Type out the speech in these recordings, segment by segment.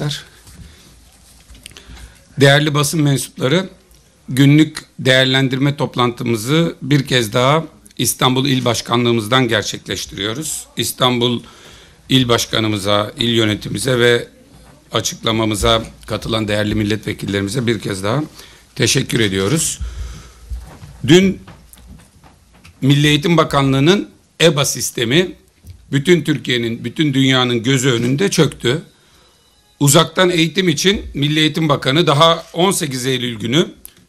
Bayraktar. Değerli basın mensupları, günlük değerlendirme toplantımızı bir kez daha İstanbul İl Başkanlığımızdan gerçekleştiriyoruz. İstanbul İl Başkanımıza, il yönetimimize ve açıklamamıza katılan değerli milletvekillerimize bir kez daha teşekkür ediyoruz. Dün Milli Eğitim Bakanlığı'nın EBA sistemi bütün Türkiye'nin, bütün dünyanın gözü önünde çöktü. Uzaktan eğitim için Milli Eğitim Bakanı daha 18 Eylül günü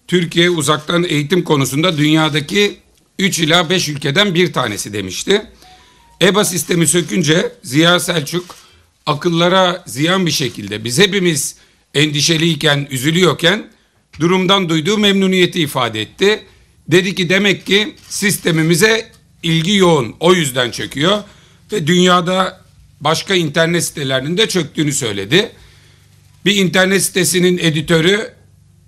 Türkiye uzaktan eğitim konusunda dünyadaki 3 ila 5 ülkeden bir tanesi demişti. EBA sistemi sökünce Ziya Selçuk akıllara ziyan bir şekilde biz hepimiz endişeliyken, üzülüyorken durumdan duyduğu memnuniyeti ifade etti. Dedi ki demek ki sistemimize ilgi yoğun o yüzden çöküyor ve dünyada başka internet sitelerinin de çöktüğünü söyledi bir internet sitesinin editörü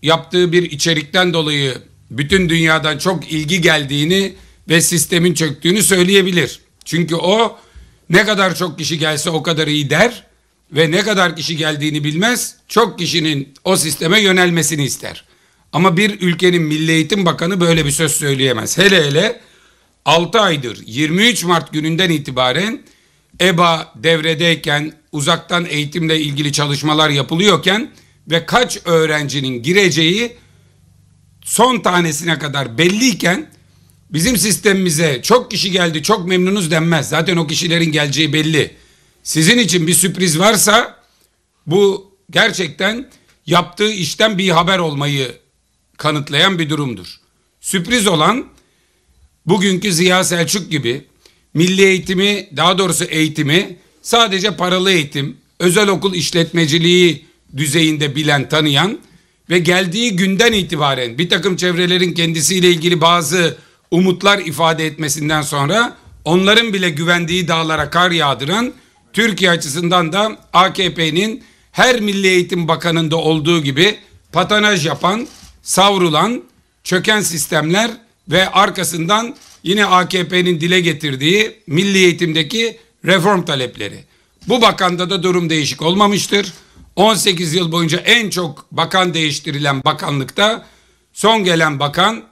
yaptığı bir içerikten dolayı bütün dünyadan çok ilgi geldiğini ve sistemin çöktüğünü söyleyebilir. Çünkü o ne kadar çok kişi gelse o kadar iyi der ve ne kadar kişi geldiğini bilmez, çok kişinin o sisteme yönelmesini ister. Ama bir ülkenin Milli Eğitim Bakanı böyle bir söz söyleyemez. Hele hele 6 aydır 23 Mart gününden itibaren EBA devredeyken uzaktan eğitimle ilgili çalışmalar yapılıyorken ve kaç öğrencinin gireceği son tanesine kadar belliyken bizim sistemimize çok kişi geldi çok memnunuz denmez. Zaten o kişilerin geleceği belli. Sizin için bir sürpriz varsa bu gerçekten yaptığı işten bir haber olmayı kanıtlayan bir durumdur. Sürpriz olan bugünkü Ziya Selçuk gibi milli eğitimi daha doğrusu eğitimi sadece paralı eğitim, özel okul işletmeciliği düzeyinde bilen, tanıyan ve geldiği günden itibaren bir takım çevrelerin kendisiyle ilgili bazı umutlar ifade etmesinden sonra onların bile güvendiği dağlara kar yağdıran Türkiye açısından da AKP'nin her Milli Eğitim Bakanı'nda olduğu gibi patanaj yapan, savrulan, çöken sistemler ve arkasından yine AKP'nin dile getirdiği milli eğitimdeki reform talepleri. Bu bakanda da durum değişik olmamıştır. 18 yıl boyunca en çok bakan değiştirilen bakanlıkta son gelen bakan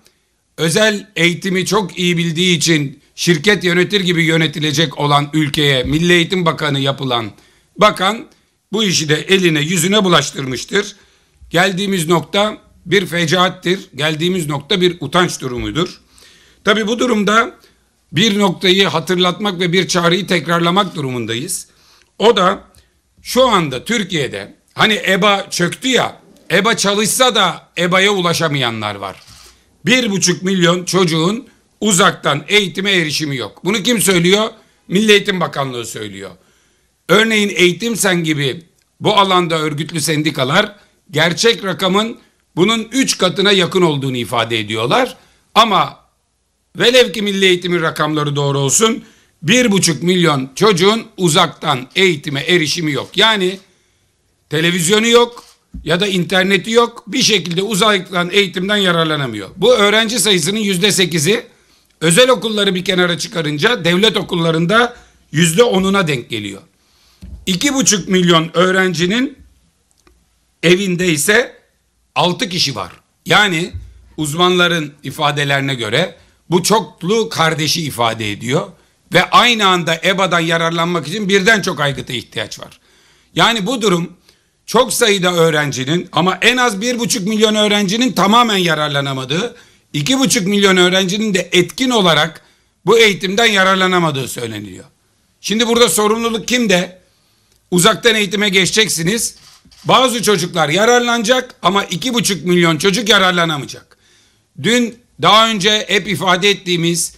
özel eğitimi çok iyi bildiği için şirket yönetir gibi yönetilecek olan ülkeye Milli Eğitim Bakanı yapılan bakan bu işi de eline yüzüne bulaştırmıştır. Geldiğimiz nokta bir fecaattir. Geldiğimiz nokta bir utanç durumudur. Tabi bu durumda bir noktayı hatırlatmak ve bir çağrıyı tekrarlamak durumundayız. O da şu anda Türkiye'de hani EBA çöktü ya EBA çalışsa da EBA'ya ulaşamayanlar var. Bir buçuk milyon çocuğun uzaktan eğitime erişimi yok. Bunu kim söylüyor? Milli Eğitim Bakanlığı söylüyor. Örneğin Eğitim Sen gibi bu alanda örgütlü sendikalar gerçek rakamın bunun üç katına yakın olduğunu ifade ediyorlar. Ama velev ki milli eğitimin rakamları doğru olsun, bir buçuk milyon çocuğun uzaktan eğitime erişimi yok. Yani televizyonu yok ya da interneti yok bir şekilde uzaktan eğitimden yararlanamıyor. Bu öğrenci sayısının yüzde sekizi özel okulları bir kenara çıkarınca devlet okullarında yüzde onuna denk geliyor. İki buçuk milyon öğrencinin evinde ise altı kişi var. Yani uzmanların ifadelerine göre bu çoklu kardeşi ifade ediyor. Ve aynı anda EBA'dan yararlanmak için birden çok aygıta ihtiyaç var. Yani bu durum çok sayıda öğrencinin ama en az bir buçuk milyon öğrencinin tamamen yararlanamadığı, iki buçuk milyon öğrencinin de etkin olarak bu eğitimden yararlanamadığı söyleniyor. Şimdi burada sorumluluk kimde? Uzaktan eğitime geçeceksiniz. Bazı çocuklar yararlanacak ama iki buçuk milyon çocuk yararlanamayacak. Dün daha önce hep ifade ettiğimiz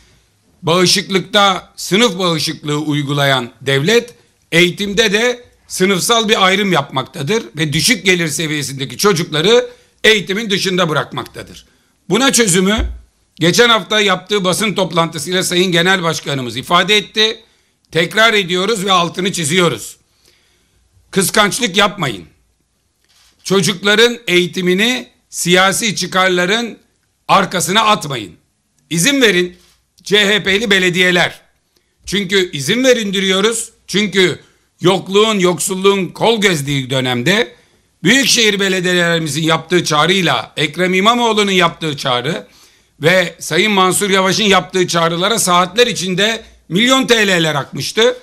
bağışıklıkta sınıf bağışıklığı uygulayan devlet eğitimde de sınıfsal bir ayrım yapmaktadır ve düşük gelir seviyesindeki çocukları eğitimin dışında bırakmaktadır. Buna çözümü geçen hafta yaptığı basın toplantısıyla Sayın Genel Başkanımız ifade etti. Tekrar ediyoruz ve altını çiziyoruz. Kıskançlık yapmayın. Çocukların eğitimini siyasi çıkarların arkasına atmayın. İzin verin CHP'li belediyeler. Çünkü izin verin diyoruz. Çünkü yokluğun, yoksulluğun kol gezdiği dönemde büyükşehir belediyelerimizin yaptığı çağrıyla Ekrem İmamoğlu'nun yaptığı çağrı ve Sayın Mansur Yavaş'ın yaptığı çağrılara saatler içinde milyon TL'ler akmıştı.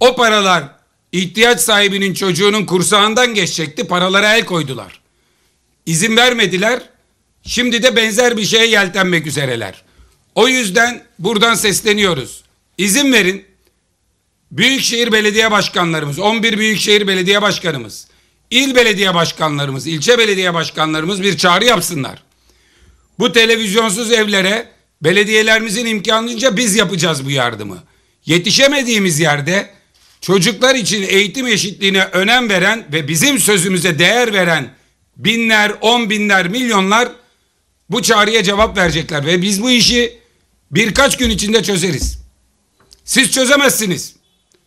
O paralar ihtiyaç sahibinin çocuğunun kursağından geçecekti. Paralara el koydular. İzin vermediler. Şimdi de benzer bir şeye yeltenmek üzereler. O yüzden buradan sesleniyoruz. İzin verin. Büyükşehir belediye başkanlarımız, 11 büyükşehir belediye başkanımız, il belediye başkanlarımız, ilçe belediye başkanlarımız bir çağrı yapsınlar. Bu televizyonsuz evlere belediyelerimizin imkanınca biz yapacağız bu yardımı. Yetişemediğimiz yerde çocuklar için eğitim eşitliğine önem veren ve bizim sözümüze değer veren binler, on binler, milyonlar bu çağrıya cevap verecekler ve biz bu işi birkaç gün içinde çözeriz. Siz çözemezsiniz.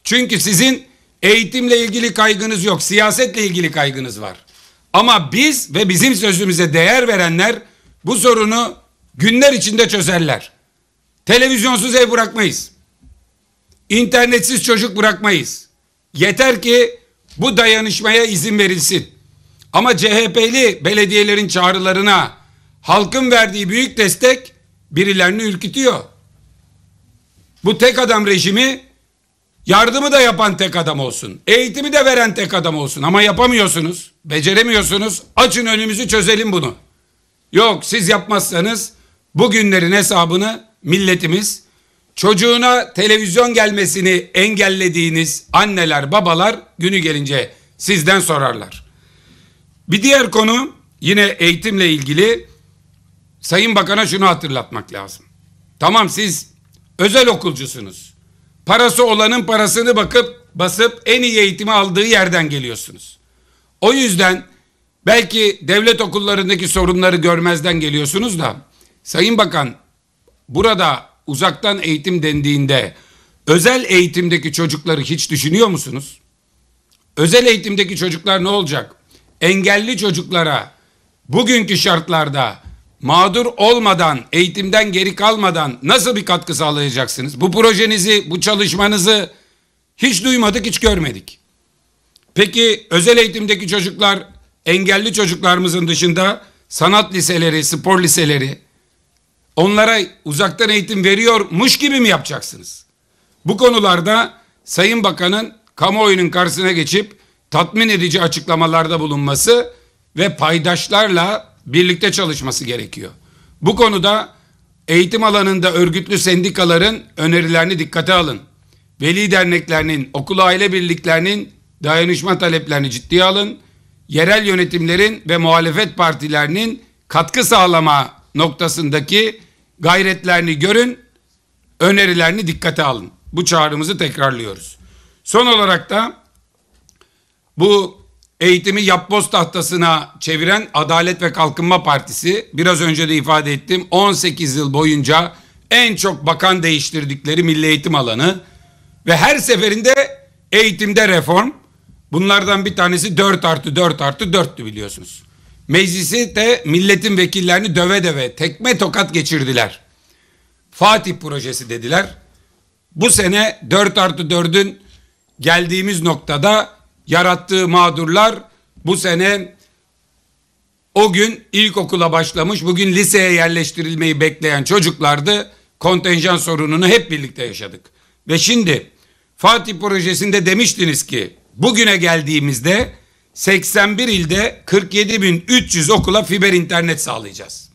Çünkü sizin eğitimle ilgili kaygınız yok, siyasetle ilgili kaygınız var. Ama biz ve bizim sözümüze değer verenler bu sorunu günler içinde çözerler. Televizyonsuz ev bırakmayız. İnternetsiz çocuk bırakmayız. Yeter ki bu dayanışmaya izin verilsin. Ama CHP'li belediyelerin çağrılarına, halkın verdiği büyük destek birilerini ürkütüyor. Bu tek adam rejimi yardımı da yapan tek adam olsun. Eğitimi de veren tek adam olsun. Ama yapamıyorsunuz, beceremiyorsunuz. Açın önümüzü çözelim bunu. Yok siz yapmazsanız bugünlerin hesabını milletimiz çocuğuna televizyon gelmesini engellediğiniz anneler babalar günü gelince sizden sorarlar. Bir diğer konu yine eğitimle ilgili Sayın Bakan'a şunu hatırlatmak lazım. Tamam siz özel okulcusunuz. Parası olanın parasını bakıp basıp en iyi eğitimi aldığı yerden geliyorsunuz. O yüzden belki devlet okullarındaki sorunları görmezden geliyorsunuz da Sayın Bakan burada uzaktan eğitim dendiğinde özel eğitimdeki çocukları hiç düşünüyor musunuz? Özel eğitimdeki çocuklar ne olacak? Engelli çocuklara bugünkü şartlarda mağdur olmadan, eğitimden geri kalmadan nasıl bir katkı sağlayacaksınız? Bu projenizi, bu çalışmanızı hiç duymadık, hiç görmedik. Peki özel eğitimdeki çocuklar, engelli çocuklarımızın dışında sanat liseleri, spor liseleri onlara uzaktan eğitim veriyormuş gibi mi yapacaksınız? Bu konularda Sayın Bakan'ın kamuoyunun karşısına geçip tatmin edici açıklamalarda bulunması ve paydaşlarla birlikte çalışması gerekiyor. Bu konuda eğitim alanında örgütlü sendikaların önerilerini dikkate alın. Veli derneklerinin, okul aile birliklerinin dayanışma taleplerini ciddiye alın. Yerel yönetimlerin ve muhalefet partilerinin katkı sağlama noktasındaki gayretlerini görün, önerilerini dikkate alın. Bu çağrımızı tekrarlıyoruz. Son olarak da bu eğitimi yapboz tahtasına çeviren Adalet ve Kalkınma Partisi biraz önce de ifade ettim 18 yıl boyunca en çok bakan değiştirdikleri milli eğitim alanı ve her seferinde eğitimde reform bunlardan bir tanesi 4 artı 4 artı 4'tü biliyorsunuz. Meclisi de milletin vekillerini döve döve tekme tokat geçirdiler. Fatih projesi dediler. Bu sene 4 artı 4'ün geldiğimiz noktada yarattığı mağdurlar bu sene o gün ilkokula başlamış, bugün liseye yerleştirilmeyi bekleyen çocuklardı. Kontenjan sorununu hep birlikte yaşadık. Ve şimdi Fatih projesinde demiştiniz ki bugüne geldiğimizde 81 ilde 47.300 okula fiber internet sağlayacağız.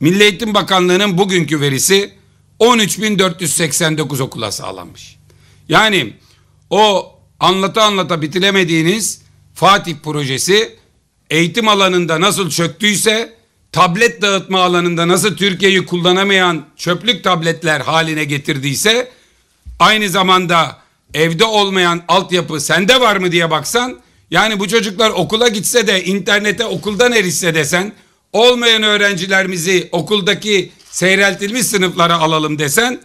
Milli Eğitim Bakanlığı'nın bugünkü verisi 13.489 okula sağlanmış. Yani o anlata anlata bitiremediğiniz Fatih projesi eğitim alanında nasıl çöktüyse tablet dağıtma alanında nasıl Türkiye'yi kullanamayan çöplük tabletler haline getirdiyse aynı zamanda evde olmayan altyapı sende var mı diye baksan yani bu çocuklar okula gitse de internete okuldan erişse desen olmayan öğrencilerimizi okuldaki seyreltilmiş sınıflara alalım desen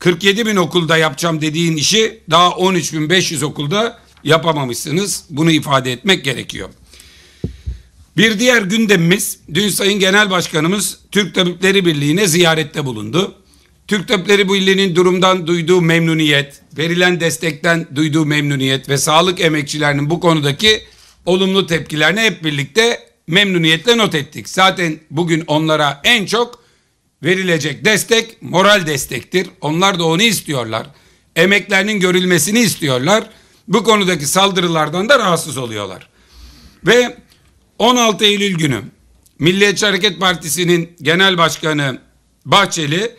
47 bin okulda yapacağım dediğin işi daha 13.500 okulda yapamamışsınız. Bunu ifade etmek gerekiyor. Bir diğer gündemimiz dün Sayın Genel Başkanımız Türk Tabipleri Birliği'ne ziyarette bulundu. Türk Tabipleri Birliği'nin durumdan duyduğu memnuniyet, verilen destekten duyduğu memnuniyet ve sağlık emekçilerinin bu konudaki olumlu tepkilerini hep birlikte memnuniyetle not ettik. Zaten bugün onlara en çok verilecek destek moral destektir. Onlar da onu istiyorlar. Emeklerinin görülmesini istiyorlar. Bu konudaki saldırılardan da rahatsız oluyorlar. Ve 16 Eylül günü Milliyetçi Hareket Partisi'nin Genel Başkanı Bahçeli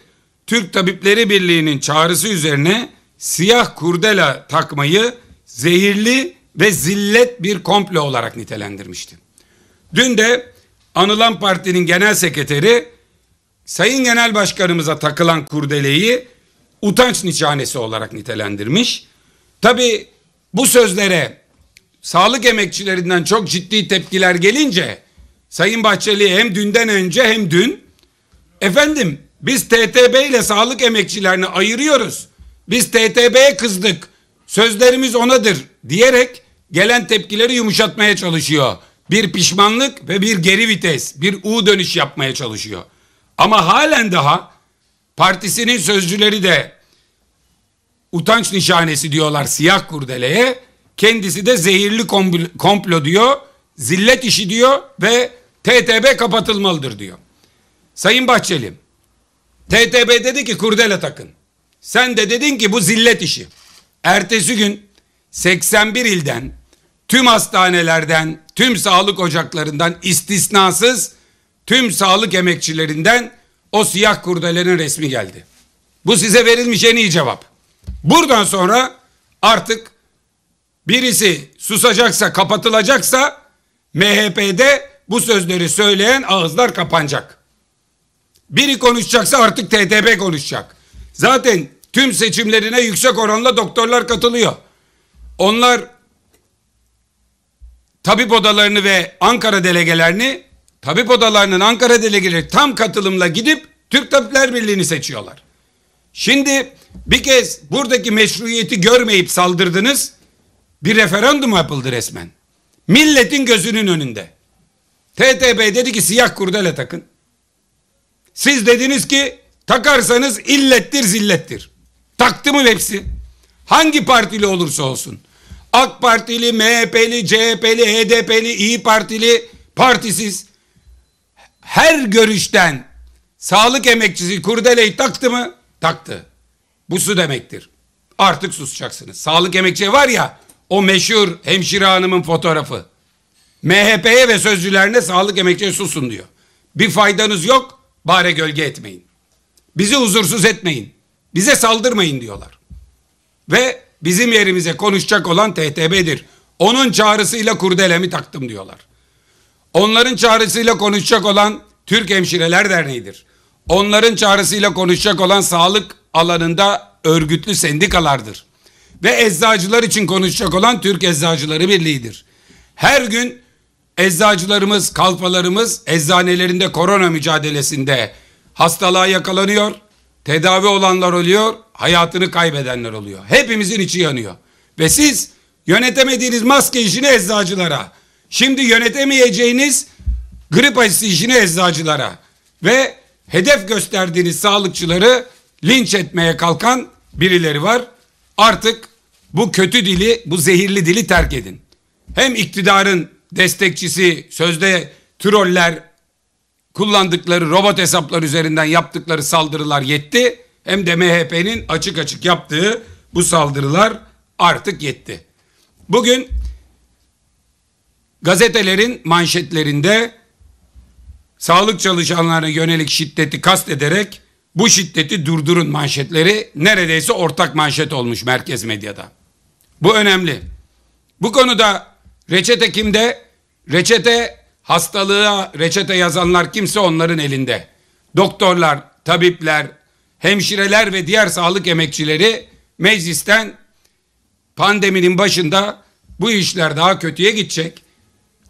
Türk Tabipleri Birliği'nin çağrısı üzerine siyah kurdela takmayı zehirli ve zillet bir komplo olarak nitelendirmişti. Dün de anılan partinin genel sekreteri Sayın Genel Başkanımıza takılan kurdeleyi utanç nişanesi olarak nitelendirmiş. Tabi bu sözlere sağlık emekçilerinden çok ciddi tepkiler gelince Sayın Bahçeli hem dünden önce hem dün efendim biz TTB ile sağlık emekçilerini ayırıyoruz. Biz TTB'ye kızdık. Sözlerimiz onadır diyerek gelen tepkileri yumuşatmaya çalışıyor. Bir pişmanlık ve bir geri vites, bir U dönüş yapmaya çalışıyor. Ama halen daha partisinin sözcüleri de utanç nişanesi diyorlar siyah kurdeleye. Kendisi de zehirli komplo diyor, zillet işi diyor ve TTB kapatılmalıdır diyor. Sayın Bahçeli, TTB dedi ki kurdele takın. Sen de dedin ki bu zillet işi. Ertesi gün 81 ilden, tüm hastanelerden, tüm sağlık ocaklarından istisnasız tüm sağlık emekçilerinden o siyah kurdelerin resmi geldi. Bu size verilmiş en iyi cevap. Buradan sonra artık birisi susacaksa, kapatılacaksa MHP'de bu sözleri söyleyen ağızlar kapanacak. Biri konuşacaksa artık TTP konuşacak. Zaten tüm seçimlerine yüksek oranla doktorlar katılıyor. Onlar tabip odalarını ve Ankara delegelerini tabip odalarının Ankara delegeleri tam katılımla gidip Türk Tabipler Birliği'ni seçiyorlar. Şimdi bir kez buradaki meşruiyeti görmeyip saldırdınız. Bir referandum yapıldı resmen. Milletin gözünün önünde. TTB dedi ki siyah kurdele takın. Siz dediniz ki takarsanız illettir zillettir. Taktı mı hepsi? Hangi partili olursa olsun. AK Partili, MHP'li, CHP'li, HDP'li, İyi Partili, partisiz her görüşten sağlık emekçisi kurdeleyi taktı mı? Taktı. Bu su demektir. Artık susacaksınız. Sağlık emekçi var ya o meşhur hemşire hanımın fotoğrafı. MHP'ye ve sözcülerine sağlık emekçiye susun diyor. Bir faydanız yok bari gölge etmeyin. Bizi huzursuz etmeyin. Bize saldırmayın diyorlar. Ve bizim yerimize konuşacak olan TTB'dir. Onun çağrısıyla kurdelemi taktım diyorlar. Onların çağrısıyla konuşacak olan Türk Hemşireler Derneği'dir. Onların çağrısıyla konuşacak olan sağlık alanında örgütlü sendikalardır. Ve eczacılar için konuşacak olan Türk Eczacıları Birliği'dir. Her gün eczacılarımız, kalfalarımız eczanelerinde korona mücadelesinde hastalığa yakalanıyor, tedavi olanlar oluyor, hayatını kaybedenler oluyor. Hepimizin içi yanıyor. Ve siz yönetemediğiniz maske işini eczacılara, Şimdi yönetemeyeceğiniz grip aşısı işini eczacılara ve hedef gösterdiğiniz sağlıkçıları linç etmeye kalkan birileri var. Artık bu kötü dili, bu zehirli dili terk edin. Hem iktidarın destekçisi, sözde troller kullandıkları robot hesaplar üzerinden yaptıkları saldırılar yetti. Hem de MHP'nin açık açık yaptığı bu saldırılar artık yetti. Bugün gazetelerin manşetlerinde sağlık çalışanlarına yönelik şiddeti kastederek bu şiddeti durdurun manşetleri neredeyse ortak manşet olmuş merkez medyada. Bu önemli. Bu konuda reçete kimde? Reçete hastalığa reçete yazanlar kimse onların elinde. Doktorlar, tabipler, hemşireler ve diğer sağlık emekçileri meclisten pandeminin başında bu işler daha kötüye gidecek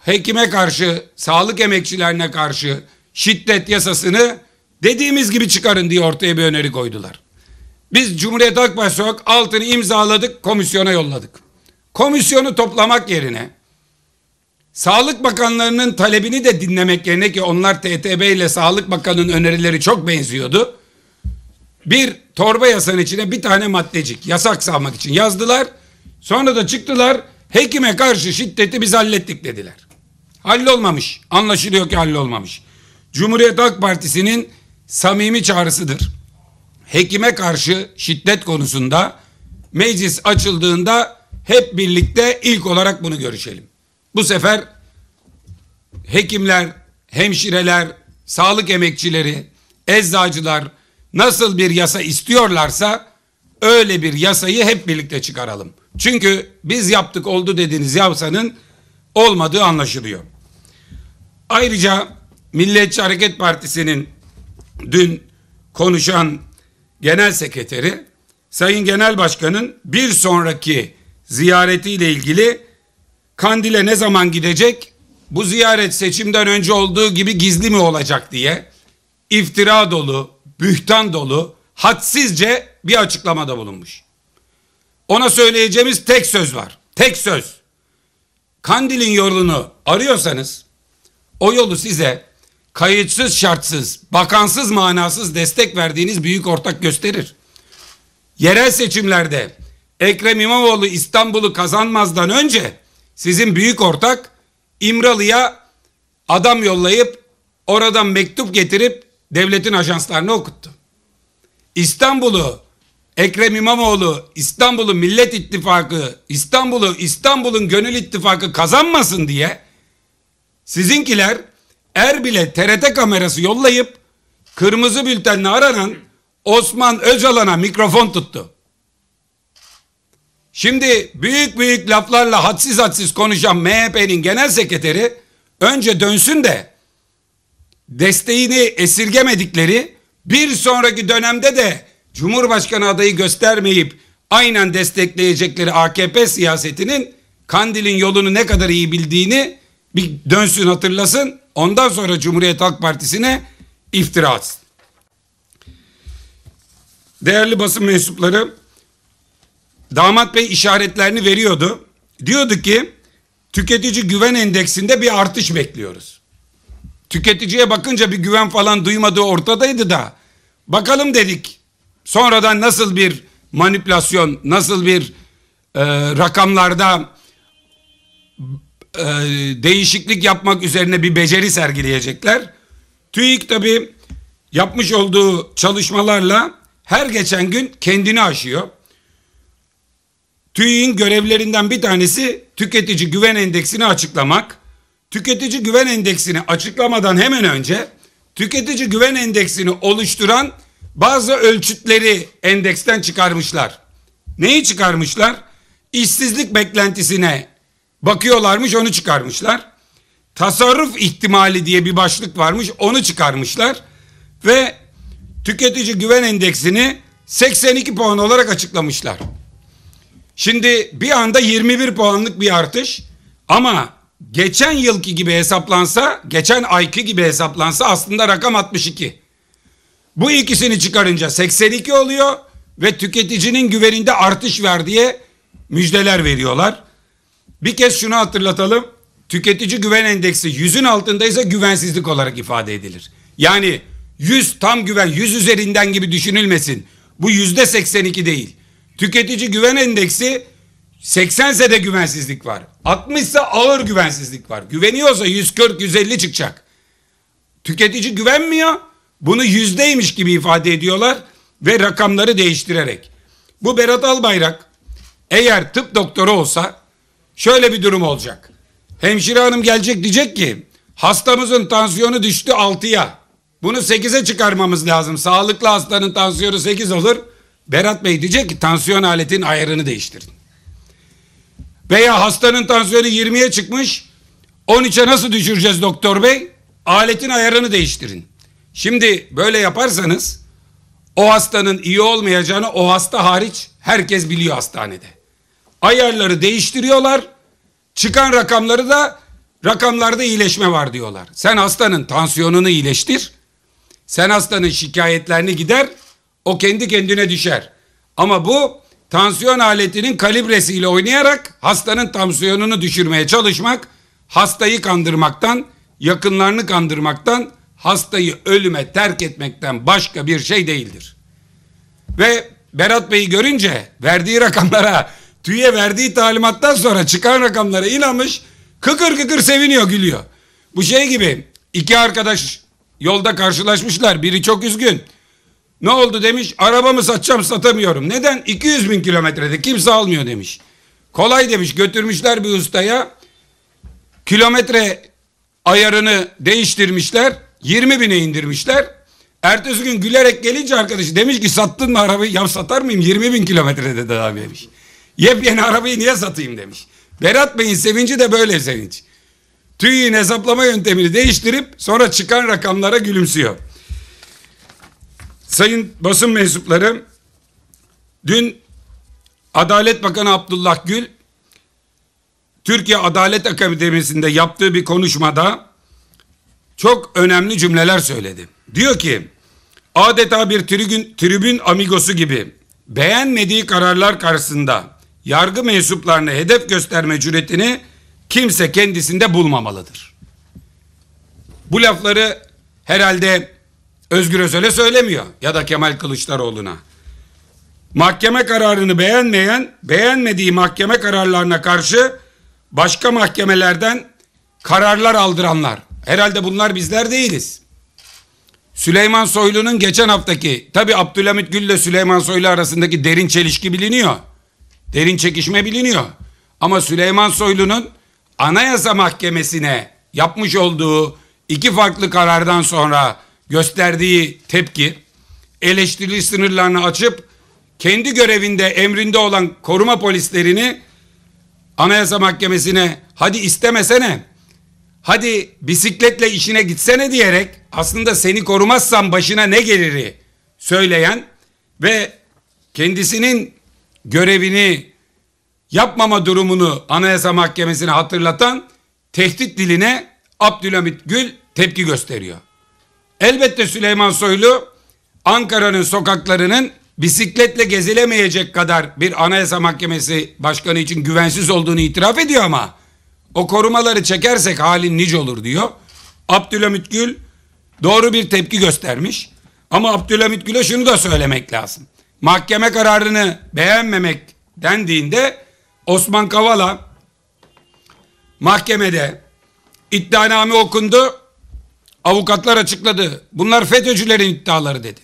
hekime karşı, sağlık emekçilerine karşı şiddet yasasını dediğimiz gibi çıkarın diye ortaya bir öneri koydular. Biz Cumhuriyet Halk Partisi olarak altını imzaladık, komisyona yolladık. Komisyonu toplamak yerine Sağlık Bakanlarının talebini de dinlemek yerine ki onlar TTB ile Sağlık Bakanı'nın önerileri çok benziyordu. Bir torba yasanın içine bir tane maddecik yasak sağlamak için yazdılar. Sonra da çıktılar hekime karşı şiddeti biz hallettik dediler. Hallolmamış. Anlaşılıyor ki hallolmamış. Cumhuriyet Halk Partisi'nin samimi çağrısıdır. Hekime karşı şiddet konusunda meclis açıldığında hep birlikte ilk olarak bunu görüşelim. Bu sefer hekimler, hemşireler, sağlık emekçileri, eczacılar nasıl bir yasa istiyorlarsa öyle bir yasayı hep birlikte çıkaralım. Çünkü biz yaptık oldu dediğiniz yasanın olmadığı anlaşılıyor. Ayrıca Milliyetçi Hareket Partisi'nin dün konuşan genel sekreteri Sayın Genel Başkan'ın bir sonraki ziyaretiyle ilgili Kandil'e ne zaman gidecek? Bu ziyaret seçimden önce olduğu gibi gizli mi olacak diye iftira dolu, bühtan dolu, hadsizce bir açıklamada bulunmuş. Ona söyleyeceğimiz tek söz var. Tek söz. Kandil'in yolunu arıyorsanız o yolu size kayıtsız şartsız, bakansız manasız destek verdiğiniz büyük ortak gösterir. Yerel seçimlerde Ekrem İmamoğlu İstanbul'u kazanmazdan önce sizin büyük ortak İmralı'ya adam yollayıp oradan mektup getirip devletin ajanslarını okuttu. İstanbul'u Ekrem İmamoğlu İstanbul'u Millet İttifakı, İstanbul'u İstanbul'un Gönül İttifakı kazanmasın diye sizinkiler Erbil'e TRT kamerası yollayıp kırmızı bültenle aranan Osman Öcalan'a mikrofon tuttu. Şimdi büyük büyük laflarla hadsiz hadsiz konuşan MHP'nin genel sekreteri önce dönsün de desteğini esirgemedikleri bir sonraki dönemde de Cumhurbaşkanı adayı göstermeyip aynen destekleyecekleri AKP siyasetinin Kandil'in yolunu ne kadar iyi bildiğini bir dönsün hatırlasın. Ondan sonra Cumhuriyet Halk Partisi'ne iftira atsın. Değerli basın mensupları Damat Bey işaretlerini veriyordu. Diyordu ki tüketici güven endeksinde bir artış bekliyoruz. Tüketiciye bakınca bir güven falan duymadığı ortadaydı da bakalım dedik Sonradan nasıl bir manipülasyon, nasıl bir e, rakamlarda e, değişiklik yapmak üzerine bir beceri sergileyecekler. TÜİK tabi yapmış olduğu çalışmalarla her geçen gün kendini aşıyor. TÜİK'in görevlerinden bir tanesi tüketici güven endeksini açıklamak. Tüketici güven endeksini açıklamadan hemen önce tüketici güven endeksini oluşturan bazı ölçütleri endeksten çıkarmışlar. Neyi çıkarmışlar? İşsizlik beklentisine bakıyorlarmış onu çıkarmışlar. Tasarruf ihtimali diye bir başlık varmış onu çıkarmışlar. Ve tüketici güven endeksini 82 puan olarak açıklamışlar. Şimdi bir anda 21 puanlık bir artış ama geçen yılki gibi hesaplansa, geçen ayki gibi hesaplansa aslında rakam 62. Bu ikisini çıkarınca 82 oluyor ve tüketicinin güveninde artış var diye müjdeler veriyorlar. Bir kez şunu hatırlatalım. Tüketici güven endeksi 100'ün altındaysa güvensizlik olarak ifade edilir. Yani 100 tam güven 100 üzerinden gibi düşünülmesin. Bu yüzde 82 değil. Tüketici güven endeksi 80 ise de güvensizlik var. 60 ise ağır güvensizlik var. Güveniyorsa 140-150 çıkacak. Tüketici güvenmiyor. Bunu yüzdeymiş gibi ifade ediyorlar ve rakamları değiştirerek. Bu Berat Albayrak eğer tıp doktoru olsa şöyle bir durum olacak. Hemşire hanım gelecek diyecek ki hastamızın tansiyonu düştü 6'ya. Bunu 8'e çıkarmamız lazım. Sağlıklı hastanın tansiyonu 8 olur. Berat Bey diyecek ki tansiyon aletinin ayarını değiştirin. Veya hastanın tansiyonu 20'ye çıkmış. 13'e nasıl düşüreceğiz doktor bey? Aletin ayarını değiştirin. Şimdi böyle yaparsanız o hastanın iyi olmayacağını o hasta hariç herkes biliyor hastanede. Ayarları değiştiriyorlar. Çıkan rakamları da rakamlarda iyileşme var diyorlar. Sen hastanın tansiyonunu iyileştir. Sen hastanın şikayetlerini gider. O kendi kendine düşer. Ama bu tansiyon aletinin kalibresiyle oynayarak hastanın tansiyonunu düşürmeye çalışmak, hastayı kandırmaktan, yakınlarını kandırmaktan hastayı ölüme terk etmekten başka bir şey değildir. Ve Berat Bey'i görünce verdiği rakamlara, TÜİ'ye verdiği talimattan sonra çıkan rakamlara inanmış, kıkır kıkır seviniyor, gülüyor. Bu şey gibi iki arkadaş yolda karşılaşmışlar, biri çok üzgün. Ne oldu demiş, arabamı satacağım satamıyorum. Neden? 200 bin kilometrede kimse almıyor demiş. Kolay demiş, götürmüşler bir ustaya, kilometre ayarını değiştirmişler, 20 bine indirmişler. Ertesi gün gülerek gelince arkadaş, demiş ki sattın mı arabayı? Ya satar mıyım? 20 bin kilometrede de abi demiş. Yepyeni arabayı niye satayım demiş. Berat Bey'in sevinci de böyle sevinç. TÜİ'nin hesaplama yöntemini değiştirip sonra çıkan rakamlara gülümsüyor. Sayın basın mensupları dün Adalet Bakanı Abdullah Gül Türkiye Adalet Akademisi'nde yaptığı bir konuşmada çok önemli cümleler söyledi. Diyor ki adeta bir tribün, tribün amigosu gibi beğenmediği kararlar karşısında yargı mensuplarını hedef gösterme cüretini kimse kendisinde bulmamalıdır. Bu lafları herhalde Özgür Özel'e söylemiyor ya da Kemal Kılıçdaroğlu'na. Mahkeme kararını beğenmeyen, beğenmediği mahkeme kararlarına karşı başka mahkemelerden kararlar aldıranlar Herhalde bunlar bizler değiliz. Süleyman Soylu'nun geçen haftaki, tabi Abdülhamit Gül ile Süleyman Soylu arasındaki derin çelişki biliniyor. Derin çekişme biliniyor. Ama Süleyman Soylu'nun Anayasa Mahkemesi'ne yapmış olduğu iki farklı karardan sonra gösterdiği tepki, eleştiri sınırlarını açıp kendi görevinde emrinde olan koruma polislerini Anayasa Mahkemesi'ne hadi istemesene hadi bisikletle işine gitsene diyerek aslında seni korumazsan başına ne geliri söyleyen ve kendisinin görevini yapmama durumunu Anayasa Mahkemesi'ne hatırlatan tehdit diline Abdülhamit Gül tepki gösteriyor. Elbette Süleyman Soylu Ankara'nın sokaklarının bisikletle gezilemeyecek kadar bir Anayasa Mahkemesi Başkanı için güvensiz olduğunu itiraf ediyor ama o korumaları çekersek halin nice olur diyor. Abdülhamit Gül doğru bir tepki göstermiş. Ama Abdülhamit Gül'e şunu da söylemek lazım. Mahkeme kararını beğenmemek dendiğinde Osman Kavala mahkemede iddianame okundu. Avukatlar açıkladı. Bunlar FETÖ'cülerin iddiaları dedi.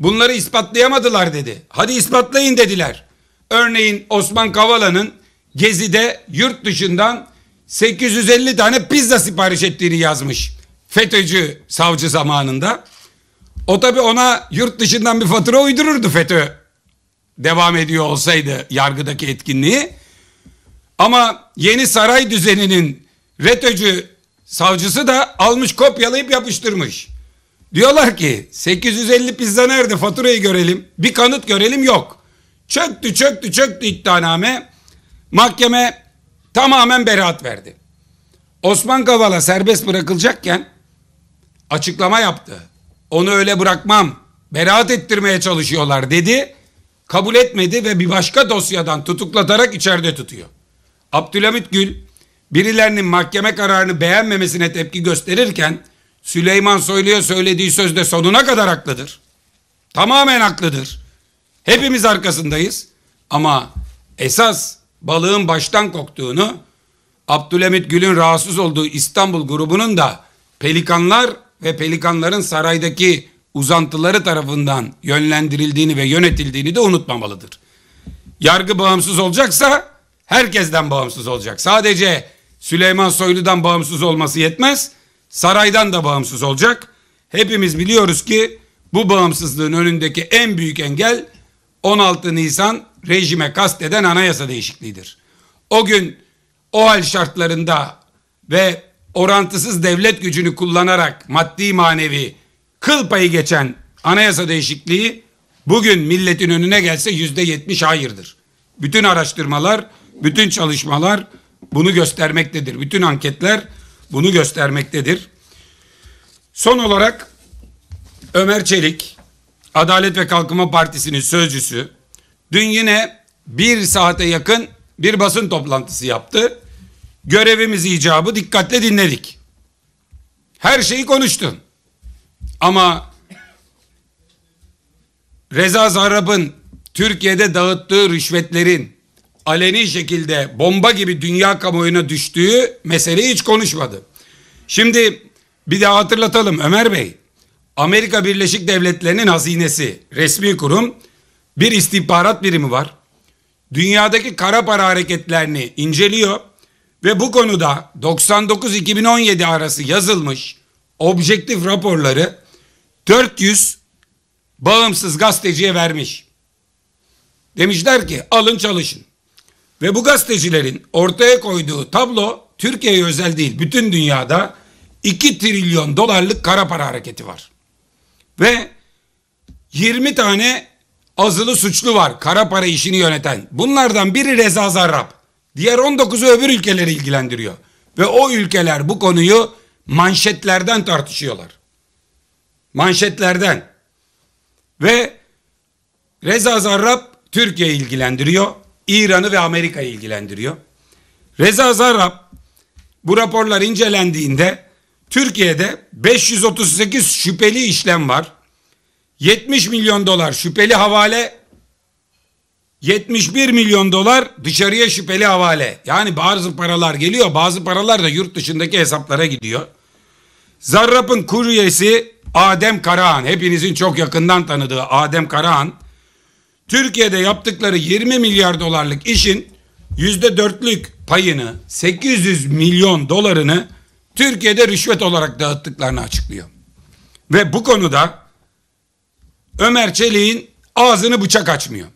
Bunları ispatlayamadılar dedi. Hadi ispatlayın dediler. Örneğin Osman Kavala'nın Gezi'de yurt dışından 850 tane pizza sipariş ettiğini yazmış. FETÖ'cü savcı zamanında. O tabi ona yurt dışından bir fatura uydururdu FETÖ. Devam ediyor olsaydı yargıdaki etkinliği. Ama yeni saray düzeninin FETÖ'cü savcısı da almış kopyalayıp yapıştırmış. Diyorlar ki 850 pizza nerede faturayı görelim. Bir kanıt görelim yok. Çöktü çöktü çöktü iddianame. Mahkeme Tamamen beraat verdi. Osman Kavala serbest bırakılacakken açıklama yaptı. Onu öyle bırakmam. Beraat ettirmeye çalışıyorlar dedi. Kabul etmedi ve bir başka dosyadan tutuklatarak içeride tutuyor. Abdülhamit Gül birilerinin mahkeme kararını beğenmemesine tepki gösterirken Süleyman Soylu'ya söylediği sözde sonuna kadar haklıdır. Tamamen haklıdır. Hepimiz arkasındayız. Ama esas balığın baştan koktuğunu, Abdülhamit Gül'ün rahatsız olduğu İstanbul grubunun da pelikanlar ve pelikanların saraydaki uzantıları tarafından yönlendirildiğini ve yönetildiğini de unutmamalıdır. Yargı bağımsız olacaksa herkesten bağımsız olacak. Sadece Süleyman Soylu'dan bağımsız olması yetmez, saraydan da bağımsız olacak. Hepimiz biliyoruz ki bu bağımsızlığın önündeki en büyük engel 16 Nisan rejime kasteden anayasa değişikliğidir. O gün o hal şartlarında ve orantısız devlet gücünü kullanarak maddi manevi kıl payı geçen anayasa değişikliği bugün milletin önüne gelse yüzde yetmiş hayırdır. Bütün araştırmalar, bütün çalışmalar bunu göstermektedir. Bütün anketler bunu göstermektedir. Son olarak Ömer Çelik, Adalet ve Kalkınma Partisi'nin sözcüsü, Dün yine bir saate yakın bir basın toplantısı yaptı. Görevimiz icabı dikkatle dinledik. Her şeyi konuştun. Ama Reza Zarrab'ın Türkiye'de dağıttığı rüşvetlerin aleni şekilde bomba gibi dünya kamuoyuna düştüğü meseleyi hiç konuşmadı. Şimdi bir daha hatırlatalım Ömer Bey. Amerika Birleşik Devletleri'nin hazinesi resmi kurum bir istihbarat birimi var. Dünyadaki kara para hareketlerini inceliyor ve bu konuda 99-2017 arası yazılmış objektif raporları 400 bağımsız gazeteciye vermiş. Demişler ki alın çalışın. Ve bu gazetecilerin ortaya koyduğu tablo Türkiye'ye özel değil. Bütün dünyada 2 trilyon dolarlık kara para hareketi var. Ve 20 tane azılı suçlu var kara para işini yöneten. Bunlardan biri Reza Zarrab. Diğer 19'u öbür ülkeleri ilgilendiriyor. Ve o ülkeler bu konuyu manşetlerden tartışıyorlar. Manşetlerden. Ve Reza Zarrab Türkiye ilgilendiriyor. İran'ı ve Amerika'yı ilgilendiriyor. Reza Zarrab bu raporlar incelendiğinde Türkiye'de 538 şüpheli işlem var. 70 milyon dolar şüpheli havale 71 milyon dolar dışarıya şüpheli havale. Yani bazı paralar geliyor bazı paralar da yurt dışındaki hesaplara gidiyor. Zarrap'ın kuryesi Adem Karahan hepinizin çok yakından tanıdığı Adem Karahan Türkiye'de yaptıkları 20 milyar dolarlık işin %4'lük payını 800 milyon dolarını Türkiye'de rüşvet olarak dağıttıklarını açıklıyor. Ve bu konuda Ömer Çelik'in ağzını bıçak açmıyor.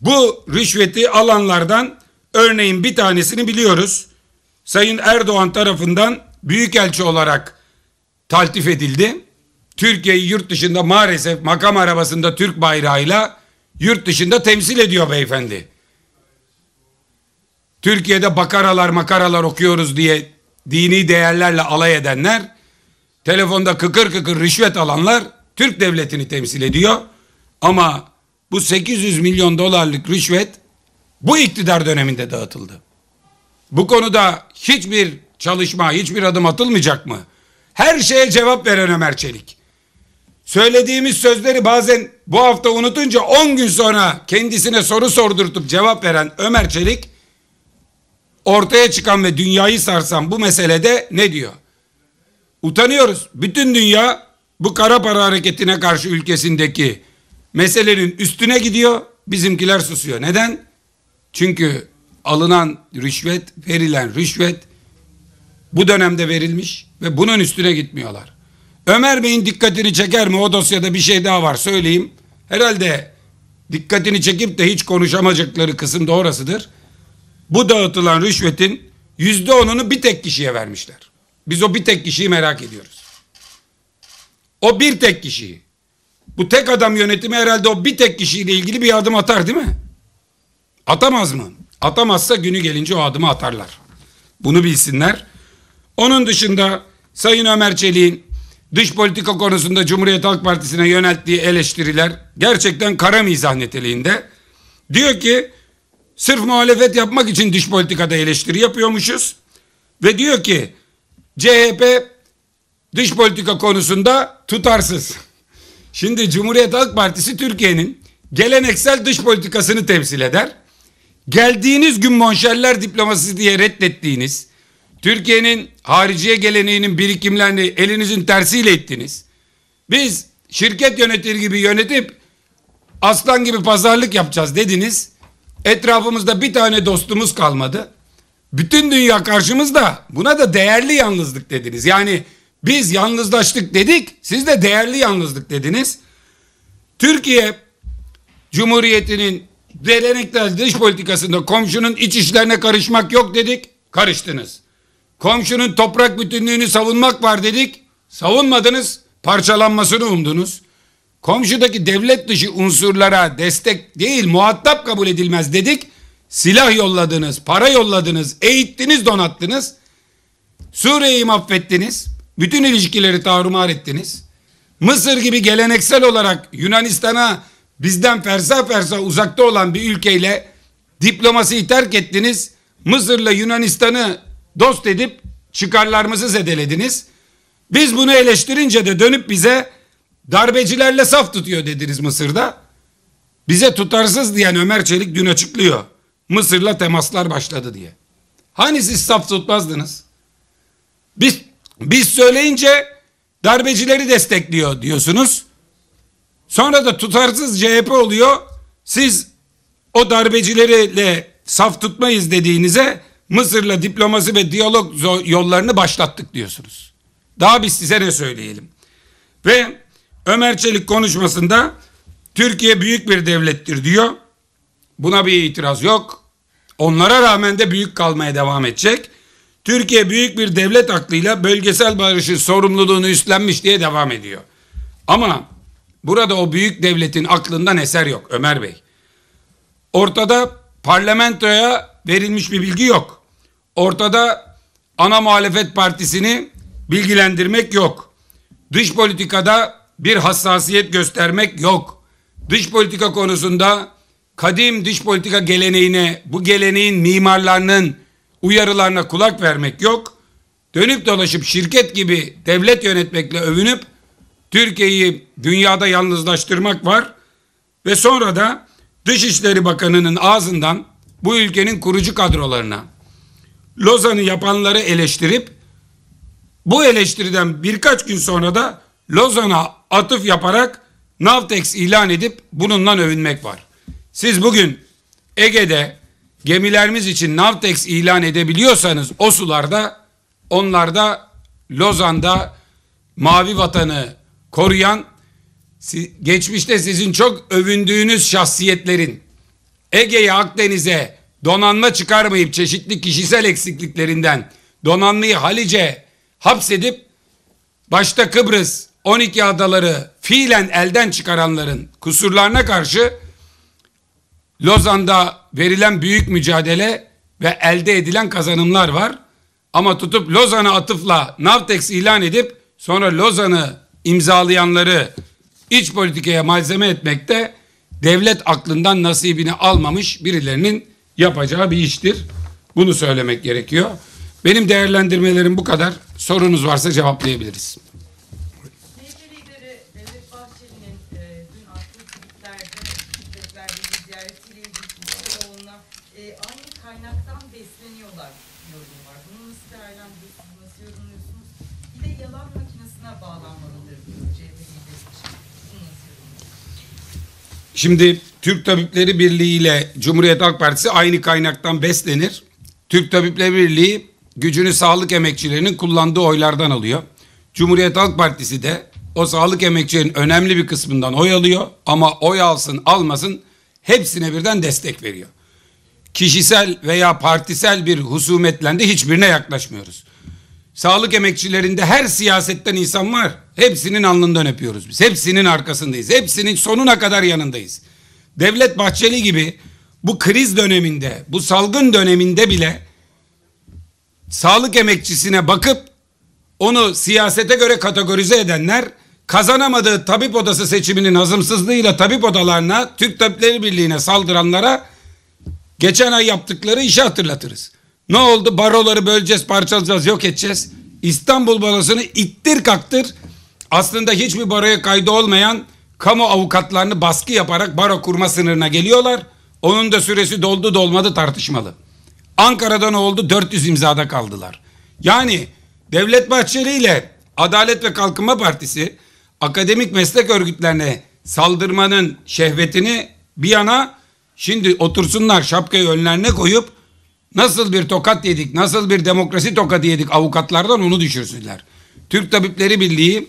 Bu rüşveti alanlardan örneğin bir tanesini biliyoruz. Sayın Erdoğan tarafından büyükelçi olarak taltif edildi. Türkiye'yi yurt dışında maalesef makam arabasında Türk bayrağıyla yurt dışında temsil ediyor beyefendi. Türkiye'de bakaralar makaralar okuyoruz diye dini değerlerle alay edenler, telefonda kıkır kıkır rüşvet alanlar Türk devletini temsil ediyor. Ama bu 800 milyon dolarlık rüşvet bu iktidar döneminde dağıtıldı. Bu konuda hiçbir çalışma, hiçbir adım atılmayacak mı? Her şeye cevap veren Ömer Çelik. Söylediğimiz sözleri bazen bu hafta unutunca 10 gün sonra kendisine soru sordurtup cevap veren Ömer Çelik ortaya çıkan ve dünyayı sarsan bu meselede ne diyor? Utanıyoruz. Bütün dünya bu kara para hareketine karşı ülkesindeki meselenin üstüne gidiyor. Bizimkiler susuyor. Neden? Çünkü alınan rüşvet, verilen rüşvet bu dönemde verilmiş ve bunun üstüne gitmiyorlar. Ömer Bey'in dikkatini çeker mi? O dosyada bir şey daha var söyleyeyim. Herhalde dikkatini çekip de hiç konuşamayacakları kısım da orasıdır. Bu dağıtılan rüşvetin yüzde onunu bir tek kişiye vermişler. Biz o bir tek kişiyi merak ediyoruz. O bir tek kişi. Bu tek adam yönetimi herhalde o bir tek kişiyle ilgili bir adım atar değil mi? Atamaz mı? Atamazsa günü gelince o adımı atarlar. Bunu bilsinler. Onun dışında Sayın Ömer Çelik'in dış politika konusunda Cumhuriyet Halk Partisi'ne yönelttiği eleştiriler gerçekten kara mizah niteliğinde. Diyor ki sırf muhalefet yapmak için dış politikada eleştiri yapıyormuşuz. Ve diyor ki CHP dış politika konusunda tutarsız. Şimdi Cumhuriyet Halk Partisi Türkiye'nin geleneksel dış politikasını temsil eder. Geldiğiniz gün monşerler diplomasisi diye reddettiğiniz, Türkiye'nin hariciye geleneğinin birikimlerini elinizin tersiyle ettiniz. Biz şirket yönetir gibi yönetip aslan gibi pazarlık yapacağız dediniz. Etrafımızda bir tane dostumuz kalmadı. Bütün dünya karşımızda. Buna da değerli yalnızlık dediniz. Yani biz yalnızlaştık dedik, siz de değerli yalnızlık dediniz. Türkiye Cumhuriyeti'nin geleneksel dış politikasında komşunun iç işlerine karışmak yok dedik, karıştınız. Komşunun toprak bütünlüğünü savunmak var dedik, savunmadınız, parçalanmasını umdunuz. Komşudaki devlet dışı unsurlara destek değil, muhatap kabul edilmez dedik, silah yolladınız, para yolladınız, eğittiniz, donattınız. Suriye'yi mahvettiniz. Bütün ilişkileri tarumar ettiniz. Mısır gibi geleneksel olarak Yunanistan'a bizden fersa fersa uzakta olan bir ülkeyle diplomasiyi terk ettiniz. Mısır'la Yunanistan'ı dost edip çıkarlarımızı zedelediniz. Biz bunu eleştirince de dönüp bize darbecilerle saf tutuyor dediniz Mısır'da. Bize tutarsız diyen Ömer Çelik dün açıklıyor. Mısır'la temaslar başladı diye. Hani siz saf tutmazdınız? Biz biz söyleyince darbecileri destekliyor diyorsunuz. Sonra da tutarsız CHP oluyor. Siz o darbecileriyle saf tutmayız dediğinize Mısır'la diplomasi ve diyalog yollarını başlattık diyorsunuz. Daha biz size ne söyleyelim? Ve Ömer Çelik konuşmasında Türkiye büyük bir devlettir diyor. Buna bir itiraz yok. Onlara rağmen de büyük kalmaya devam edecek. Türkiye büyük bir devlet aklıyla bölgesel barışın sorumluluğunu üstlenmiş diye devam ediyor. Ama burada o büyük devletin aklından eser yok Ömer Bey. Ortada parlamentoya verilmiş bir bilgi yok. Ortada ana muhalefet partisini bilgilendirmek yok. Dış politikada bir hassasiyet göstermek yok. Dış politika konusunda kadim dış politika geleneğine, bu geleneğin mimarlarının uyarılarına kulak vermek yok. Dönüp dolaşıp şirket gibi devlet yönetmekle övünüp Türkiye'yi dünyada yalnızlaştırmak var. Ve sonra da Dışişleri Bakanı'nın ağzından bu ülkenin kurucu kadrolarına Lozan'ı yapanları eleştirip bu eleştiriden birkaç gün sonra da Lozan'a atıf yaparak Navtex ilan edip bununla övünmek var. Siz bugün Ege'de gemilerimiz için Navtex ilan edebiliyorsanız o sularda onlarda Lozan'da mavi vatanı koruyan geçmişte sizin çok övündüğünüz şahsiyetlerin Ege'ye Akdeniz'e donanma çıkarmayıp çeşitli kişisel eksikliklerinden donanmayı Halice hapsedip başta Kıbrıs 12 adaları fiilen elden çıkaranların kusurlarına karşı Lozan'da verilen büyük mücadele ve elde edilen kazanımlar var. Ama tutup Lozan'a atıfla Navtex ilan edip sonra Lozan'ı imzalayanları iç politikaya malzeme etmekte devlet aklından nasibini almamış birilerinin yapacağı bir iştir. Bunu söylemek gerekiyor. Benim değerlendirmelerim bu kadar. Sorunuz varsa cevaplayabiliriz. Lideri Devlet Bahçeli'nin e, dün attığı tweetlerde, tweetlerde ziyaretiyle ilgili oğluna e, aynı kaynaktan besleniyorlar yorum var. Bunu nasıl değerlendiriyorsunuz, nasıl yorumluyorsunuz? Bir de yalan makinesine bağlanmalıdır diyor CHP'liler Şimdi Türk Tabipleri Birliği ile Cumhuriyet Halk Partisi aynı kaynaktan beslenir. Türk Tabipleri Birliği gücünü sağlık emekçilerinin kullandığı oylardan alıyor. Cumhuriyet Halk Partisi de o sağlık emekçilerinin önemli bir kısmından oy alıyor ama oy alsın almasın hepsine birden destek veriyor. Kişisel veya partisel bir husumetlendi hiçbirine yaklaşmıyoruz. Sağlık emekçilerinde her siyasetten insan var. Hepsinin alnından öpüyoruz biz. Hepsinin arkasındayız. Hepsinin sonuna kadar yanındayız. Devlet Bahçeli gibi bu kriz döneminde, bu salgın döneminde bile sağlık emekçisine bakıp onu siyasete göre kategorize edenler kazanamadığı tabip odası seçiminin hazımsızlığıyla tabip odalarına, Türk Tabipleri Birliği'ne saldıranlara geçen ay yaptıkları işi hatırlatırız. Ne oldu? Baroları böleceğiz, parçalacağız, yok edeceğz. İstanbul balasını ittir kaktır. Aslında hiçbir baroya kaydı olmayan kamu avukatlarını baskı yaparak baro kurma sınırına geliyorlar. Onun da süresi doldu dolmadı tartışmalı. Ankara'dan oldu? 400 imzada kaldılar. Yani Devlet Bahçeli ile Adalet ve Kalkınma Partisi akademik meslek örgütlerine saldırmanın şehvetini bir yana şimdi otursunlar şapkayı önlerine koyup nasıl bir tokat yedik, nasıl bir demokrasi tokadı yedik avukatlardan onu düşürsünler. Türk Tabipleri Birliği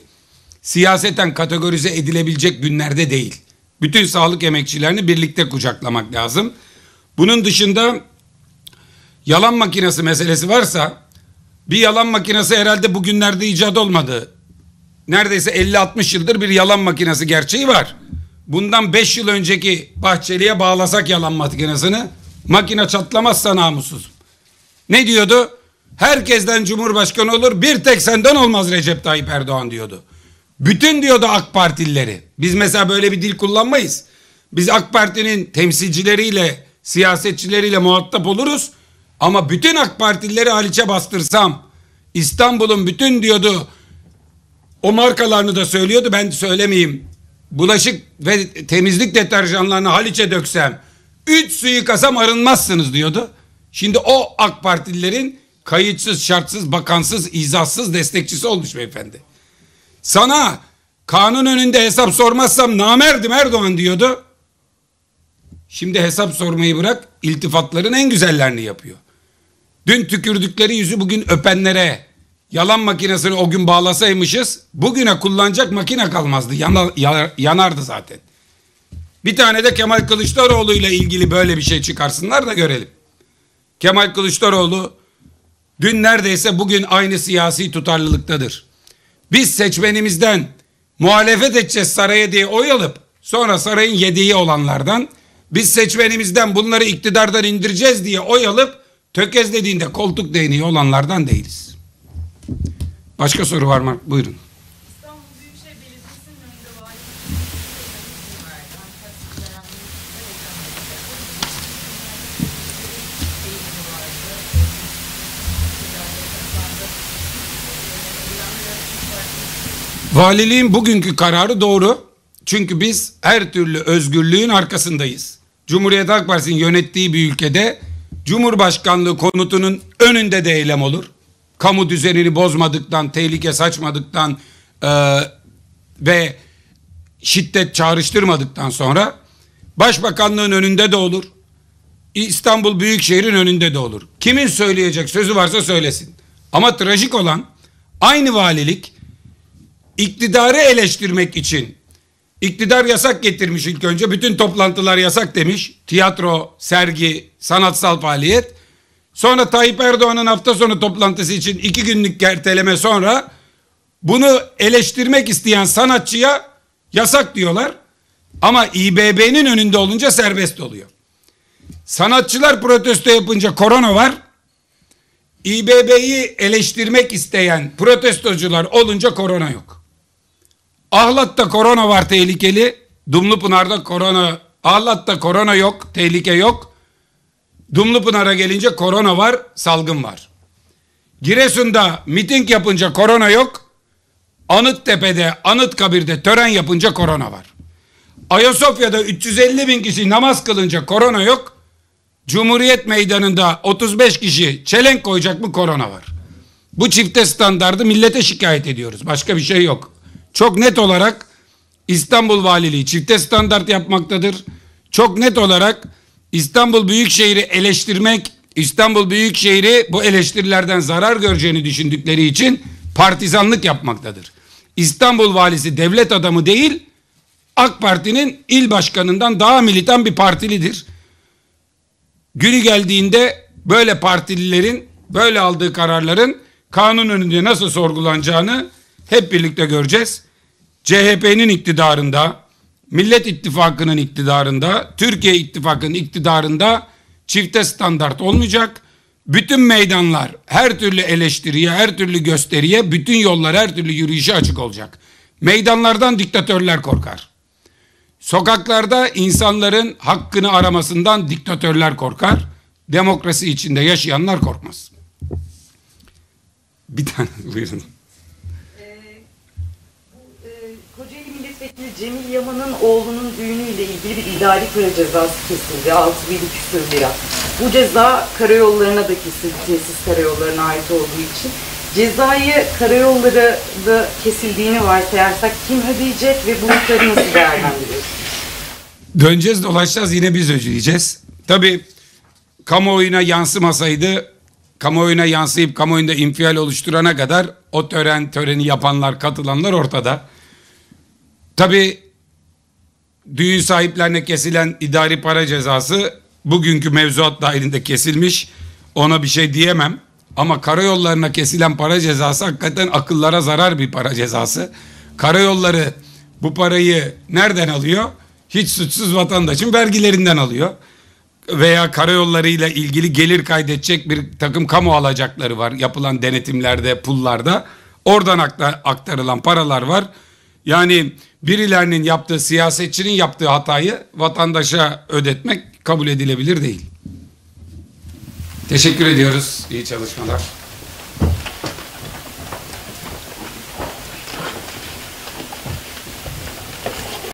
siyaseten kategorize edilebilecek günlerde değil. Bütün sağlık emekçilerini birlikte kucaklamak lazım. Bunun dışında yalan makinesi meselesi varsa bir yalan makinesi herhalde bugünlerde icat olmadı neredeyse 50-60 yıldır bir yalan makinesi gerçeği var. Bundan 5 yıl önceki Bahçeli'ye bağlasak yalan makinesini makine çatlamazsa namussuz. Ne diyordu? Herkesten cumhurbaşkanı olur bir tek senden olmaz Recep Tayyip Erdoğan diyordu. Bütün diyordu AK Partilileri. Biz mesela böyle bir dil kullanmayız. Biz AK Parti'nin temsilcileriyle, siyasetçileriyle muhatap oluruz. Ama bütün AK Partilileri Haliç'e bastırsam, İstanbul'un bütün diyordu o markalarını da söylüyordu ben söylemeyeyim. Bulaşık ve temizlik deterjanlarını Haliç'e döksem üç suyu kasam arınmazsınız diyordu. Şimdi o AK Partililerin kayıtsız, şartsız, bakansız, izahsız destekçisi olmuş beyefendi. Sana kanun önünde hesap sormazsam namerdim Erdoğan diyordu. Şimdi hesap sormayı bırak iltifatların en güzellerini yapıyor. Dün tükürdükleri yüzü bugün öpenlere, yalan makinesini o gün bağlasaymışız bugüne kullanacak makine kalmazdı. Yana, yanardı zaten. Bir tane de Kemal Kılıçdaroğlu ile ilgili böyle bir şey çıkarsınlar da görelim. Kemal Kılıçdaroğlu dün neredeyse bugün aynı siyasi tutarlılıktadır. Biz seçmenimizden muhalefet edeceğiz saraya diye oy alıp sonra sarayın yediği olanlardan biz seçmenimizden bunları iktidardan indireceğiz diye oy alıp tökezlediğinde koltuk değneği olanlardan değiliz. Başka soru var mı? Buyurun. Valiliğin bugünkü kararı doğru. Çünkü biz her türlü özgürlüğün arkasındayız. Cumhuriyet Halk Partisi'nin yönettiği bir ülkede Cumhurbaşkanlığı konutunun önünde de eylem olur kamu düzenini bozmadıktan, tehlike saçmadıktan e, ve şiddet çağrıştırmadıktan sonra başbakanlığın önünde de olur. İstanbul Büyükşehir'in önünde de olur. Kimin söyleyecek sözü varsa söylesin. Ama trajik olan aynı valilik iktidarı eleştirmek için iktidar yasak getirmiş ilk önce. Bütün toplantılar yasak demiş. Tiyatro, sergi, sanatsal faaliyet. Sonra Tayyip Erdoğan'ın hafta sonu toplantısı için iki günlük erteleme sonra bunu eleştirmek isteyen sanatçıya yasak diyorlar. Ama İBB'nin önünde olunca serbest oluyor. Sanatçılar protesto yapınca korona var. İBB'yi eleştirmek isteyen protestocular olunca korona yok. Ahlat'ta korona var tehlikeli. Dumlupınar'da korona. Ahlat'ta korona yok, tehlike yok. Dumlupınar'a gelince korona var, salgın var. Giresun'da miting yapınca korona yok. Anıttepe'de, Anıtkabir'de tören yapınca korona var. Ayasofya'da 350 bin kişi namaz kılınca korona yok. Cumhuriyet Meydanı'nda 35 kişi çelenk koyacak mı korona var. Bu çifte standardı millete şikayet ediyoruz. Başka bir şey yok. Çok net olarak İstanbul Valiliği çifte standart yapmaktadır. Çok net olarak İstanbul Büyükşehir'i eleştirmek, İstanbul Büyükşehir'i bu eleştirilerden zarar göreceğini düşündükleri için partizanlık yapmaktadır. İstanbul valisi devlet adamı değil, AK Parti'nin il başkanından daha militan bir partilidir. Günü geldiğinde böyle partililerin, böyle aldığı kararların kanun önünde nasıl sorgulanacağını hep birlikte göreceğiz. CHP'nin iktidarında Millet İttifakı'nın iktidarında, Türkiye İttifakı'nın iktidarında çifte standart olmayacak. Bütün meydanlar her türlü eleştiriye, her türlü gösteriye, bütün yollar her türlü yürüyüşe açık olacak. Meydanlardan diktatörler korkar. Sokaklarda insanların hakkını aramasından diktatörler korkar. Demokrasi içinde yaşayanlar korkmaz. Bir tane buyurun. Cemil Yaman'ın oğlunun düğünüyle ilgili bir idari para cezası kesildi. 6 bin küsür lira. Bu ceza karayollarına da kesildi. Tesis karayollarına ait olduğu için. Cezayı karayolları da kesildiğini varsayarsak kim ödeyecek ve bu miktarı nasıl değerlendirir? Döneceğiz dolaşacağız yine biz ödeyeceğiz. Tabii kamuoyuna yansımasaydı kamuoyuna yansıyıp kamuoyunda infial oluşturana kadar o tören töreni yapanlar katılanlar ortada. Tabii düğün sahiplerine kesilen idari para cezası bugünkü mevzuat dahilinde kesilmiş. Ona bir şey diyemem. Ama karayollarına kesilen para cezası hakikaten akıllara zarar bir para cezası. Karayolları bu parayı nereden alıyor? Hiç suçsuz vatandaşın vergilerinden alıyor. Veya karayollarıyla ilgili gelir kaydedecek bir takım kamu alacakları var. Yapılan denetimlerde, pullarda. Oradan aktarılan paralar var. Yani birilerinin yaptığı siyasetçinin yaptığı hatayı vatandaşa ödetmek kabul edilebilir değil. Teşekkür ediyoruz. İyi çalışmalar.